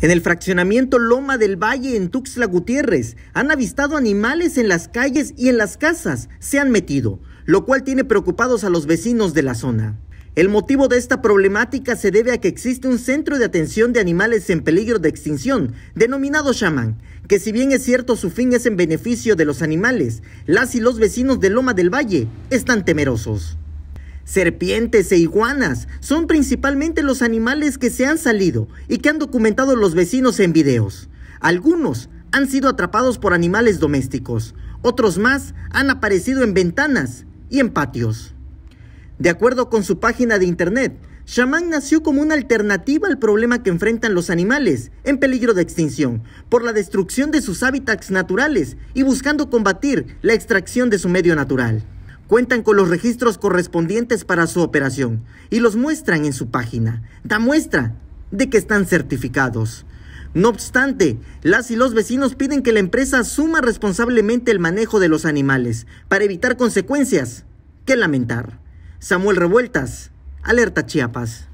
En el fraccionamiento Loma del Valle en Tuxtla Gutiérrez han avistado animales en las calles y en las casas se han metido, lo cual tiene preocupados a los vecinos de la zona. El motivo de esta problemática se debe a que existe un centro de atención de animales en peligro de extinción, denominado Shaman, que si bien es cierto su fin es en beneficio de los animales, las y los vecinos de Loma del Valle están temerosos. Serpientes e iguanas son principalmente los animales que se han salido y que han documentado los vecinos en videos. Algunos han sido atrapados por animales domésticos, otros más han aparecido en ventanas y en patios. De acuerdo con su página de internet, Shaman nació como una alternativa al problema que enfrentan los animales en peligro de extinción por la destrucción de sus hábitats naturales y buscando combatir la extracción de su medio natural. Cuentan con los registros correspondientes para su operación y los muestran en su página. Da muestra de que están certificados. No obstante, las y los vecinos piden que la empresa suma responsablemente el manejo de los animales para evitar consecuencias que lamentar. Samuel Revueltas, Alerta Chiapas.